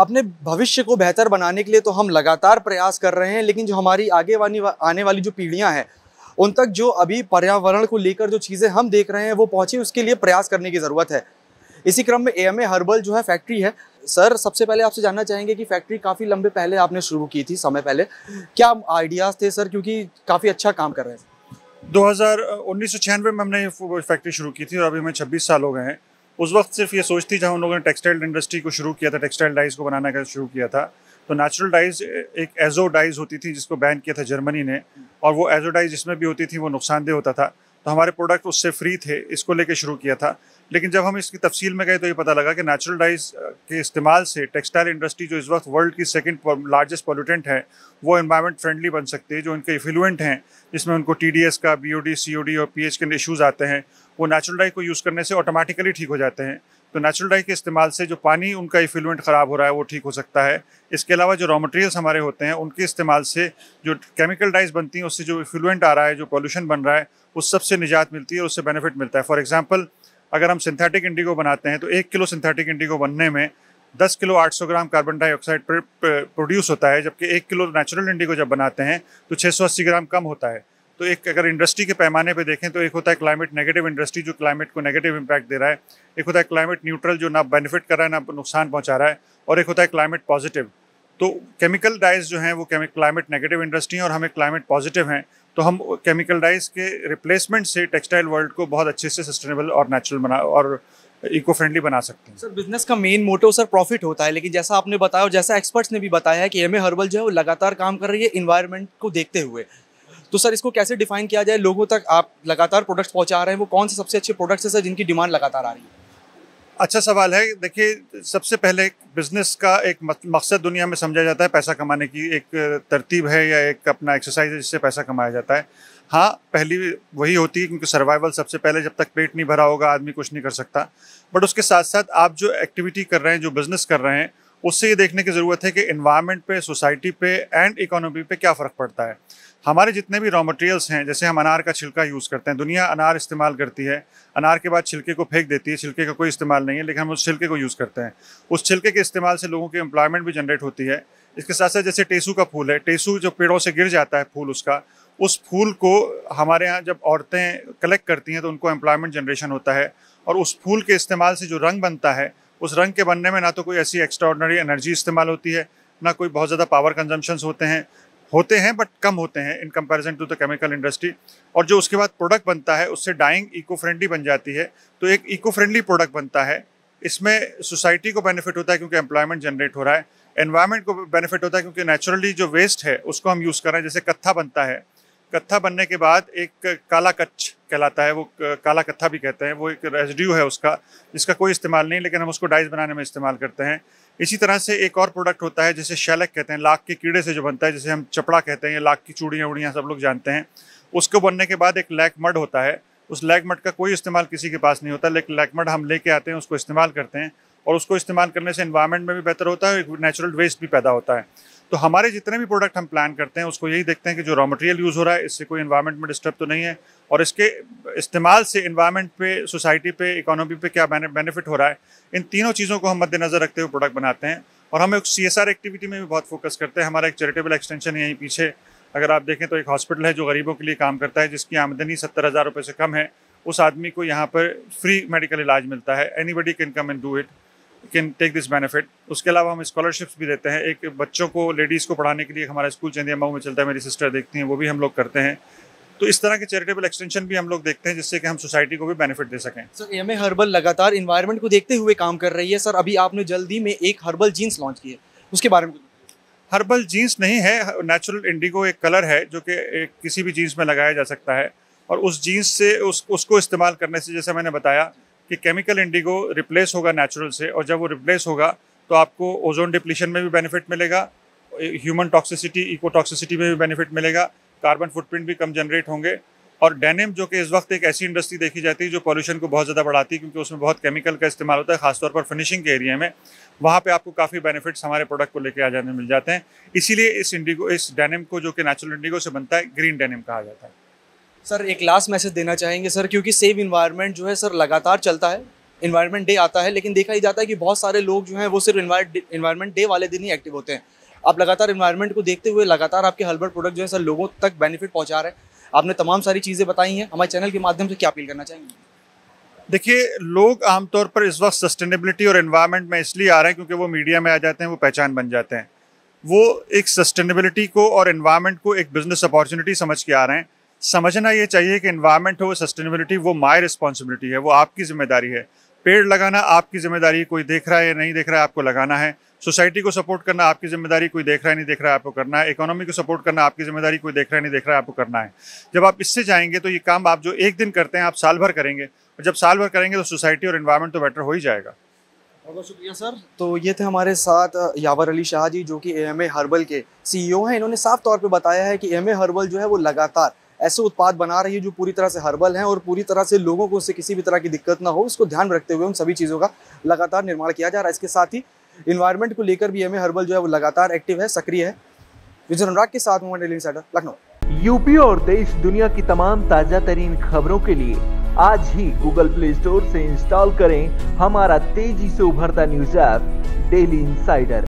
अपने भविष्य को बेहतर बनाने के लिए तो हम लगातार प्रयास कर रहे हैं लेकिन जो हमारी आगे वाली आने वाली जो पीढ़ियाँ हैं उन तक जो अभी पर्यावरण को लेकर जो चीज़ें हम देख रहे हैं वो पहुँचे उसके लिए प्रयास करने की ज़रूरत है इसी क्रम में ए हर्बल जो है फैक्ट्री है सर सबसे पहले आपसे जानना चाहेंगे कि फैक्ट्री काफ़ी लंबे पहले आपने शुरू की थी समय पहले क्या आइडियाज़ थे सर क्योंकि काफ़ी अच्छा काम कर रहे हैं दो हज़ार में हमने फैक्ट्री शुरू की थी और अभी हमें छब्बीस साल हो गए हैं उस वक्त सिर्फ ये सोच थी जहाँ उन लोगों ने टेक्सटाइल इंडस्ट्री को शुरू किया था टेक्सटाइल डाइज को बनाना का शुरू किया था तो नेचुरल डाइज एक एजो डाइज होती थी जिसको बैन किया था जर्मनी ने और वो एजो डाइज जिसमें भी होती थी वो नुकसानदेह होता था तो हमारे प्रोडक्ट उससे फ्री थे इसको लेके शुरू किया था लेकिन जब हम इसकी तफसील में गए तो ये पता लगा कि नेचुरल डाइज के इस्तेमाल से टेक्सटाइल इंडस्ट्री जो इस वक्त वर्ल्ड की सेकेंड लार्जेस्ट पॉल्यूटेंट है वो इन्वायरमेंट फ्रेंडली बन सकती है जो इनके इफिलुएंट हैं जिसमें उनको टी डी एस का B O D C O D और पी एच के इशूज़ आते हैं वो नेचुरल डाई को यूज़ करने से ऑटोमेटिकली ठीक हो जाते हैं तो नेचुरल डाई के इस्तेमाल से जो पानी उनका इफिलुएंट ख़राब हो रहा है वो ठीक हो सकता है इसके अलावा जो रॉ मटेरियल्स हमारे होते हैं उनके इस्तेमाल से जो केमिकल डाइज बनती हैं उससे जो इफ्लुएंट आ रहा है जो पॉल्यूशन बन रहा है उस सबसे निजात मिलती है उससे बेनिफिट मिलता है फॉर एग्जाम्पल अगर हम सिंथेटिक इंडिगो बनाते हैं तो एक किलो सिंथेटिक इंडिगो बनने में 10 kilo 800 gram carbon dioxide produce होता है जबकि एक किलो नेचुरल इंडिगो जब बनाते हैं तो 680 ग्राम कम होता है तो एक अगर इंडस्ट्री के पैमाने पे देखें तो एक होता है क्लाइमेट नेगेटिव इंडस्ट्री जो क्लाइमेट को नेगेटिव इम्पैक्ट दे रहा है एक होता है क्लाइमेट न्यूट्रल जो ना बेनिफिट कर रहा है ना नुकसान पहुंचा रहा है और एक होता है क्लाइमेट पॉजिटिव तो केमिकल डाइज जो हैं वो क्लाइमेट नेगेटिव इंडस्ट्री हैं और हमें क्लाइमेट पॉजिटिव हैं तो हम केमिकल डाइज के रिप्लेसमेंट से टेक्सटाइल वर्ल्ड को बहुत अच्छे से सस्टेनेबल और नेचुरल बना और इको फ्रेंडली बना सकते हैं सर बिजनेस का मेन मोटो सर प्रॉफिट होता है लेकिन जैसा आपने बताया और जैसा एक्सपर्ट्स ने भी बताया है कि एम हर्बल जो है वो लगातार काम कर रही है इन्वायरमेंट को देखते हुए तो सर इसको कैसे डिफाइन किया जाए लोगों तक आप लगातार प्रोडक्ट्स पहुंचा रहे हैं वो कौन से सबसे अच्छे प्रोडक्ट्स हैं सर जिनकी डिमांड लगातार आ रही है अच्छा सवाल है देखिए सबसे पहले बिज़नेस का एक मकसद दुनिया में समझा जाता है पैसा कमाने की एक तरतीब है या एक अपना एक्सरसाइज है जिससे पैसा कमाया जाता है हाँ पहली वही होती है क्योंकि सर्वाइवल सबसे पहले जब तक पेट नहीं भरा होगा आदमी कुछ नहीं कर सकता बट उसके साथ साथ आप जो एक्टिविटी कर रहे हैं जो बिज़नेस कर रहे हैं उससे ये देखने की ज़रूरत है कि इन्वायरमेंट पे सोसाइटी पे एंड इकोनॉमी पे क्या फ़र्क पड़ता है हमारे जितने भी रॉ मटेरियल्स हैं जैसे हम अनार का छिलका यूज़ करते हैं दुनिया अनार इस्तेमाल करती है अनार के बाद छिलके को फेंक देती है छिलके का कोई इस्तेमाल नहीं है लेकिन हम उस छिलके को यूज़ करते हैं उस छिलके के इस्तेमाल से लोगों की एम्प्लॉयमेंट भी जनरेट होती है इसके साथ साथ जैसे टेसू का फूल है टेसू जो पेड़ों से गिर जाता है फूल उसका उस फूल को हमारे यहाँ जब औरतें कलेक्ट करती हैं तो उनको एम्प्लॉयमेंट जनरेशन होता है और उस फूल के इस्तेमाल से जो रंग बनता है उस रंग के बनने में ना तो कोई ऐसी एक्स्ट्राऑर्डनरी एनर्जी इस्तेमाल होती है ना कोई बहुत ज़्यादा पावर कंजम्पशंस होते हैं होते हैं बट कम होते हैं in comparison to the chemical industry और जो उसके बाद प्रोडक्ट बनता है उससे डाइंग इको फ्रेंडली बन जाती है तो एक इको फ्रेंडली प्रोडक्ट बनता है इसमें सोसाइटी को बेनिफिट होता है क्योंकि एम्प्लॉयमेंट जनरेट हो रहा है एनवायरमेंट को बेनिफिट होता है क्योंकि नेचुरली जो वेस्ट है उसको हम यूज़ कर रहे हैं जैसे कत्था बनता है कत्था बनने के बाद एक काला कच्छ कहलाता है वो काला कत्था भी कहते हैं वो एक रेजड्यू है उसका जिसका कोई इस्तेमाल नहीं लेकिन हम उसको डाइस बनाने में इस्तेमाल करते हैं इसी तरह से एक और प्रोडक्ट होता है जिसे शैलक कहते हैं लाख के कीड़े से जो बनता है जिसे हम चपड़ा कहते हैं या लाख की चूड़ियाँ उड़ियाँ सब लोग जानते हैं उसको बनने के बाद एक लैक मड होता है उस लैक मड का कोई इस्तेमाल किसी के पास नहीं होता लेकिन लैक मड हम लेके आते हैं उसको इस्तेमाल करते हैं और उसको इस्तेमाल करने से इन्वायरमेंट में भी बेहतर होता है और नेचुरल वेस्ट भी पैदा होता है तो हमारे जितने भी प्रोडक्ट हम प्लान करते हैं उसको यही देखते हैं कि जो रॉ मटेरियल यूज़ हो रहा है इससे कोई इन्वायरमेंट में डिस्टर्ब तो नहीं है और इसके इस्तेमाल से इन्वायरमेंट पे सोसाइटी पे इकोनॉमी पे क्या बेनिफिट हो रहा है इन तीनों चीज़ों को हम मद्देनज़र रखते हुए प्रोडक्ट बनाते हैं और हम एक सी एक्टिविटी में भी बहुत फोकस करते हैं हमारा एक चैरिटेबल एक्सटेंशन यहीं पीछे अगर आप देखें तो एक हॉस्पिटल है जो गरीबों के लिए काम करता है जिसकी आमदनी सत्तर हज़ार रुपये से कम है उस आदमी को यहाँ पर फ्री मेडिकल इलाज मिलता है anybody can come and do it can take this benefit उसके अलावा हम स्कॉलरशिप्स भी देते हैं एक बच्चों को लेडीज़ को पढ़ाने के लिए हमारा स्कूल चंदिया मऊ में चलता है मेरी सिस्टर देखती हैं वो भी हम लोग करते हैं तो इस तरह के चैरिटेबल एक्सटेंशन भी हम लोग देखते हैं जिससे कि हम सोसाइटी को भी बेनिफिट दे सकें सर एम हर्बल लगातार इन्वायरमेंट को देखते हुए काम कर रही है सर अभी आपने जल्दी में एक हर्बल जीन्स लॉन्च की है उसके बारे में हर्बल जीन्स नहीं है नेचुरल इंडिगो एक कलर है जो कि किसी भी जीन्स में लगाया जा सकता है और उस जीन्स से उस उसको इस्तेमाल करने से जैसे मैंने बताया कि केमिकल इंडिगो रिप्लेस होगा नेचुरल से और जब वो रिप्लेस होगा तो आपको ओजोन डिप्लीशन में भी बेनिफिट मिलेगा ह्यूमन टॉक्सिसिटी इको टॉक्सिसिटी में भी बेनिफिट मिलेगा कार्बन फुटप्रिंट भी कम जनरेट होंगे और डेनिम जो कि इस वक्त एक ऐसी इंडस्ट्री देखी जाती है जो पॉल्यूशन को बहुत ज़्यादा बढ़ाती है क्योंकि उसमें बहुत केमिकल का इस्तेमाल होता है खासतौर पर फिनिशिंग के एरिया में वहाँ पे आपको काफ़ी बेनिफिट्स हमारे प्रोडक्ट को लेकर आ जाने मिल जाते हैं इसीलिए इस इंडिगो इस डेनिम को जो कि नेचुरल इंडिगो से बनता है ग्रीन डेनिम कहा जाता है सर एक लास्ट मैसेज देना चाहेंगे सर क्योंकि सेव इन्वायरमेंट जो है सर लगातार चलता है इन्वायरमेंट डे आता है लेकिन देखा ही जाता है कि बहुत सारे लोग जो हैं वो सिर्फ इन्वायरमेंट डे वाले दिन ही एक्टिव होते हैं आप लगातार इन्वायरमेंट को देखते हुए लगातार आपके हलबर्ट प्रोडक्ट जो है सर लोगों तक बेनिफिट पहुँचा रहे हैं आपने तमाम सारी चीज़ें बताई हैं हमारे चैनल के माध्यम से क्या अपील करना चाहेंगे देखिए लोग आमतौर पर इस वक्त सस्टेनेबिलिटी और इन्वायरमेंट में इसलिए आ रहे हैं क्योंकि वो मीडिया में आ जाते हैं वो पहचान बन जाते हैं वो एक सस्टेनेबिलिटी को और इन्वायरमेंट को एक बिजनेस अपॉर्चुनिटी समझ के आ रहे हैं समझना ये चाहिए कि इन्वायरमेंट हो सस्टेनेबिलिटी वो माई रिस्पॉन्सिबिलिटी है वो आपकी जिम्मेदारी है पेड़ लगाना आपकी जिम्मेदारी कोई देख रहा है या नहीं देख रहा है आपको लगाना है सोसाइटी को सपोर्ट करना आपकी जिम्मेदारी कोई देख रहा है नहीं देख रहा है आपको करना है इकोनॉमी को सपोर्ट करना आपकी जिम्मेदारी कोई देख रहा है नहीं देख रहा है आपको करना है जब आप इससे जाएंगे तो ये काम आप जो एक दिन करते हैं आप साल भर करेंगे और जब साल भर करेंगे तो सोसाइटी और इन्वायरमेंट तो बेटर हो ही जाएगा बहुत बहुत शुक्रिया सर तो ये थे हमारे साथ यावर अली शाह जी जो कि ए हर्बल के सी e हैं इन्होंने साफ तौर पर बताया है कि ए हर्बल जो है वो लगातार ऐसे उत्पाद बना रही है जो पूरी तरह से हर्बल हैं और पूरी तरह से लोगों को उससे किसी भी तरह की दिक्कत ना हो उसको ध्यान रखते हुए उन सभी चीज़ों का लगातार निर्माण किया जा रहा है इसके साथ ही इन्वायरमेंट को लेकर भी हमें हर्बल जो है वो लगातार एक्टिव है सक्रिय है विजय अनुराग के साथ मोहम्मद लखनऊ यूपी और देश दुनिया की तमाम ताजा तरीन खबरों के लिए आज ही गूगल प्ले स्टोर से इंस्टॉल करें हमारा तेजी से उभरता न्यूज ऐप डेली इंसाइडर